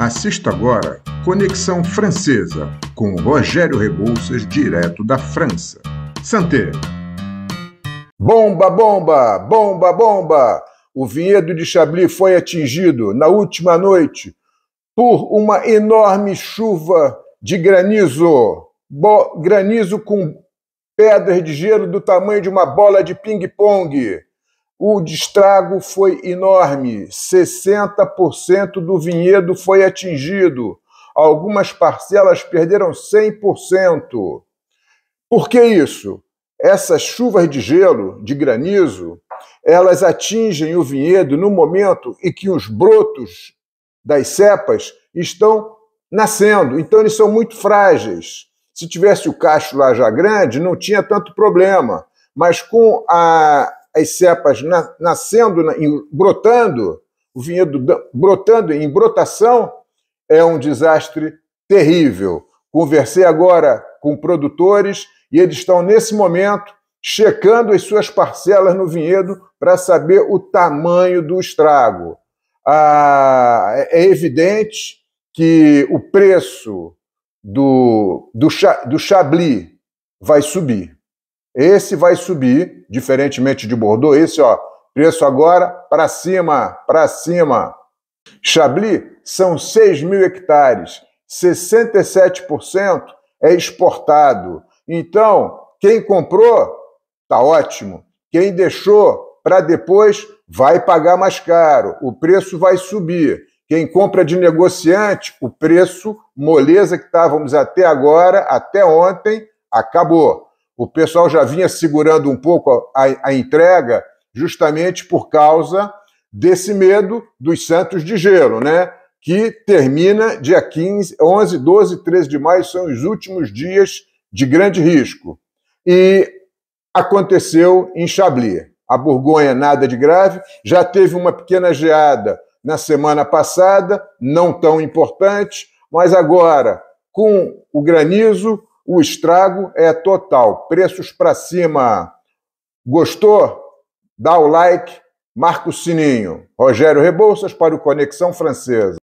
Assista agora Conexão Francesa com Rogério Rebouças, direto da França. Santé. Bomba, bomba, bomba, bomba! O Vinhedo de Chablis foi atingido na última noite por uma enorme chuva de granizo. Bo granizo com pedras de gelo do tamanho de uma bola de ping-pong o destrago foi enorme, 60% do vinhedo foi atingido, algumas parcelas perderam 100%. Por que isso? Essas chuvas de gelo, de granizo, elas atingem o vinhedo no momento em que os brotos das cepas estão nascendo, então eles são muito frágeis. Se tivesse o cacho lá já grande, não tinha tanto problema, mas com a as cepas nascendo, brotando, o vinhedo brotando em brotação, é um desastre terrível. Conversei agora com produtores e eles estão, nesse momento, checando as suas parcelas no vinhedo para saber o tamanho do estrago. Ah, é, é evidente que o preço do, do, do Chablis vai subir. Esse vai subir, diferentemente de Bordeaux, esse, ó, preço agora para cima, para cima. Chablis são 6 mil hectares, 67% é exportado. Então, quem comprou, tá ótimo. Quem deixou para depois, vai pagar mais caro, o preço vai subir. Quem compra de negociante, o preço, moleza que estávamos até agora, até ontem, acabou. O pessoal já vinha segurando um pouco a, a entrega, justamente por causa desse medo dos Santos de Gelo, né? Que termina dia 15, 11, 12, 13 de maio, são os últimos dias de grande risco. E aconteceu em Chablis. A Borgonha, nada de grave, já teve uma pequena geada na semana passada, não tão importante, mas agora, com o granizo, o estrago é total. Preços para cima. Gostou? Dá o like, marca o sininho. Rogério Rebouças para o Conexão Francesa.